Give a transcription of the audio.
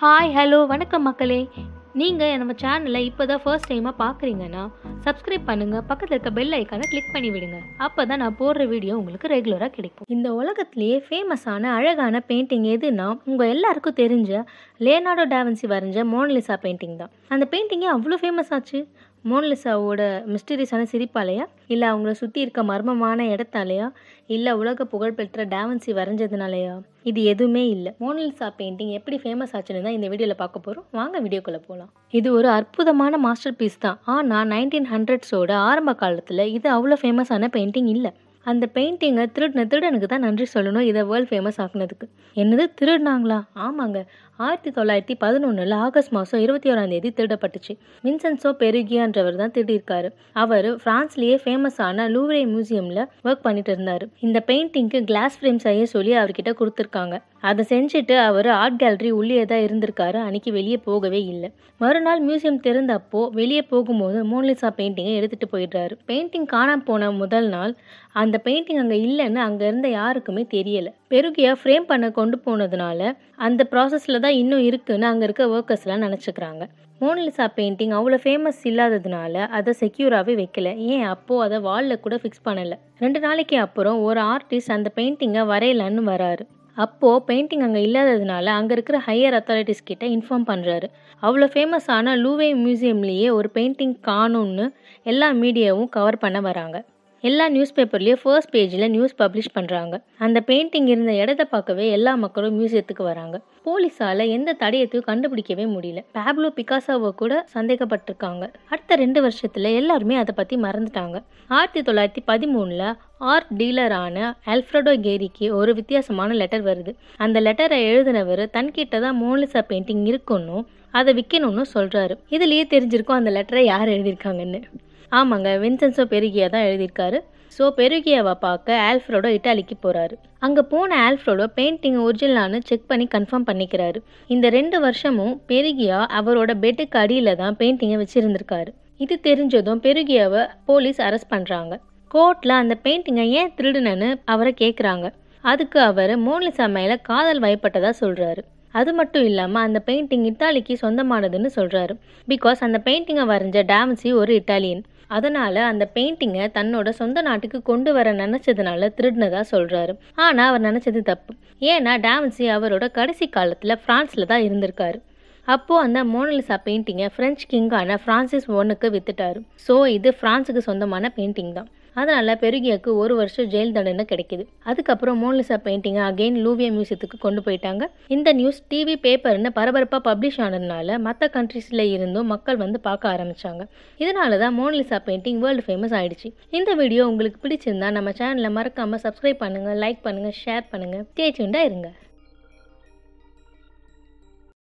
hi hello வணக்கம் மக்களே நீங்கள் நம்ம சேனலை இப்போ தான் ஃபர்ஸ்ட் டைமாக பார்க்குறீங்கன்னா சப்ஸ்கிரைப் பண்ணுங்கள் பக்கத்தில் இருக்க பெல் ஐக்கானை கிளிக் பண்ணி விடுங்க அப்போ தான் நான் போடுற வீடியோ உங்களுக்கு ரெகுலராக கிடைக்கும் இந்த உலகத்துலேயே ஃபேமஸான அழகான பெயிண்டிங் எதுனா உங்கள் எல்லாருக்கும் தெரிஞ்ச லேனார்டோ டேவன்சி வரைஞ்ச மோனலிசா பெயிண்டிங் தான் அந்த பெயிண்டிங்கே அவ்வளோ ஃபேமஸ் ஆச்சு மோனலிசாவோட மிஸ்டீரியஸான சிரிப்பாலையா இல்லை அவங்கள சுற்றி இருக்க மர்மமான இடத்தாலையா இல்லை உலக புகழ்பெற்ற டேவன்சி வரைஞ்சதுனாலையா இது எதுவுமே இல்லை மோனலிசா பெயிண்டிங் எப்படி ஃபேமஸ் ஆச்சுன்னு தான் இந்த வீடியோவில் பார்க்க போகிறோம் வாங்க வீடியோக்குள்ளே போகலாம் இது ஒரு அற்புதமான மாஸ்டர் பீஸ் தான் ஆனால் நைன்டீன் ஹண்ட்ரட்ஸோட ஆரம்ப காலத்தில் இது அவ்வளோ ஃபேமஸான பெயிண்டிங் இல்லை அந்த பெயிண்டிங்கை திருடின திருடனுக்கு தான் நன்றி சொல்லணும் இதை வேர்ல்ட் ஃபேமஸ் ஆகினதுக்கு என்னது திருடினாங்களா ஆமாங்க ஆயிரத்தி தொள்ளாயிரத்தி பதினொன்றில் ஆகஸ்ட் மாதம் இருபத்தி ஓராம் தேதி திருடப்பட்டுச்சு மின்சென்சோ பெருகியான்றவர் தான் திருடியிருக்காரு அவர் ஃப்ரான்ஸ்லேயே ஃபேமஸான லூவ்ரே மியூசியமில் ஒர்க் பண்ணிட்டு இருந்தார் இந்த பெயிண்டிங்க்கு கிளாஸ் ஃப்ரேம் செய்ய சொல்லி அவர்கிட்ட கொடுத்துருக்காங்க அதை செஞ்சுட்டு அவர் ஆர்ட் கேலரி உள்ளே தான் இருந்திருக்காரு அன்னைக்கு வெளியே போகவே இல்லை மறுநாள் மியூசியம் திறந்தப்போ வெளியே போகும்போது மோனலிசா பெயிண்டிங்கை எடுத்துகிட்டு போயிடுறாரு பெயிண்டிங் காணாம போன முதல் நாள் அந்த பெயிண்டிங் அங்கே இல்லைன்னு அங்கே இருந்த யாருக்குமே தெரியலை பெருகியா ஃப்ரேம் பண்ண கொண்டு போனதுனால அந்த ப்ராசஸில் தான் இன்னும் இருக்குன்னு அங்கே இருக்க ஒர்க்கர்ஸ்லாம் நினச்சிக்கிறாங்க மோனலிசா பெயிண்டிங் அவ்வளோ ஃபேமஸ் இல்லாததுனால அதை செக்யூராகவே வைக்கல ஏன் அப்போது அதை வாலில் கூட ஃபிக்ஸ் பண்ணலை ரெண்டு நாளைக்கு அப்புறம் ஒரு ஆர்டிஸ்ட் அந்த பெயிண்டிங்கை வரையலான்னு வராரு அப்போது பெயிண்டிங் அங்கே இல்லாததுனால அங்கே இருக்கிற ஹையர் அத்தாரிட்டிஸ் கிட்ட இன்ஃபார்ம் பண்ணுறாரு அவ்வளோ ஃபேமஸான லூவே மியூசியம்லேயே ஒரு பெயிண்டிங் காணும்னு எல்லா மீடியாவும் கவர் பண்ண வராங்க எல்லா நியூஸ் பேப்பர்லேயும் ஃபர்ஸ்ட் பேஜில் நியூஸ் பப்ளிஷ் பண்ணுறாங்க அந்த பெயிண்டிங் இருந்த இடத்த பார்க்கவே எல்லா மக்களும் மியூசியத்துக்கு வராங்க போலீஸால் எந்த தடயத்தையும் கண்டுபிடிக்கவே முடியல பேப்லோ பிகாசாவை கூட சந்தேகப்பட்டிருக்காங்க அடுத்த ரெண்டு வருஷத்தில் எல்லாருமே அதை பற்றி மறந்துட்டாங்க ஆயிரத்தி தொள்ளாயிரத்தி பதிமூணில் ஆர்ட் டீலரான அல்ஃப்ரடோ கேரிக்கு ஒரு வித்தியாசமான லெட்டர் வருது அந்த லெட்டரை எழுதினவர் தன்கிட்ட தான் மோனிசா பெயிண்டிங் இருக்குன்னு அதை விற்கணும்னு சொல்கிறாரு இதுலேயே தெரிஞ்சிருக்கும் அந்த லெட்டரை யார் எழுதியிருக்காங்கன்னு ஆமாங்க வின்சென்சோ பெருகியா தான் எழுதியிருக்காரு ஸோ பெருகியாவை பார்க்க ஆல்ஃப்ரோடோ இட்டாலிக்கு போகிறாரு அங்கே போன ஆல்ஃப்ரோடோ பெயிண்டிங் ஒரிஜினலானு செக் பண்ணி கன்ஃபார்ம் பண்ணிக்கிறாரு இந்த ரெண்டு வருஷமும் பெருகியா அவரோட பெட்டுக்கு அடியில் தான் பெயிண்டிங்கை வச்சுருந்துருக்காரு இது தெரிஞ்சதும் பெருகியாவை போலீஸ் அரெஸ்ட் பண்ணுறாங்க கோர்ட்டில் அந்த பெயிண்டிங்கை ஏன் திருடுனன்னு அவரை கேட்குறாங்க அதுக்கு அவர் மோனிசா மேலே காதல் வயப்பட்டதாக சொல்கிறாரு அது மட்டும் இல்லாமல் அந்த பெயிண்டிங் இத்தாலிக்கு சொந்தமானதுன்னு சொல்கிறாரு பிகாஸ் அந்த பெயிண்டிங்கை வரைஞ்ச டாம்சி ஒரு இட்டாலியன் அதனால் அந்த பெயிண்டிங்கை தன்னோட சொந்த நாட்டுக்கு கொண்டு வர நினச்சதுனால திருடினதாக சொல்கிறாரு ஆனால் அவர் நினச்சது தப்பு ஏன்னா டேமன்சி அவரோட கடைசி காலத்தில் பிரான்ஸ்ல தான் இருந்திருக்காரு அப்போது அந்த மோனலிசா பெயிண்டிங்கை பிரெஞ்சு கிங்கான ஃப்ரான்சிஸ் ஒன்னுக்கு வித்துட்டாரு ஸோ இது ஃப்ரான்ஸுக்கு சொந்தமான பெயிண்டிங் தான் அதனால் பெருகியாவுக்கு ஒரு வருஷம் ஜெயில் தண்டனை கிடைக்கிது அதுக்கப்புறம் மோன்லிசா பெயிண்டிங்கை அகெயின் லூவியா மியூசியத்துக்கு கொண்டு போயிட்டாங்க இந்த நியூஸ் டிவி பேப்பர்னு பரபரப்பாக பப்ளிஷ் ஆனதுனால மற்ற கண்ட்ரீஸில் இருந்தும் மக்கள் வந்து பார்க்க ஆரம்பித்தாங்க இதனால தான் மோன்லிசா பெயிண்டிங் வேர்ல்டு ஃபேமஸ் ஆயிடுச்சு இந்த வீடியோ உங்களுக்கு பிடிச்சிருந்தா நம்ம சேனலை மறக்காமல் சப்ஸ்கிரைப் பண்ணுங்கள் லைக் பண்ணுங்கள் ஷேர் பண்ணுங்கள் தேய்ச்சுண்டா இருங்க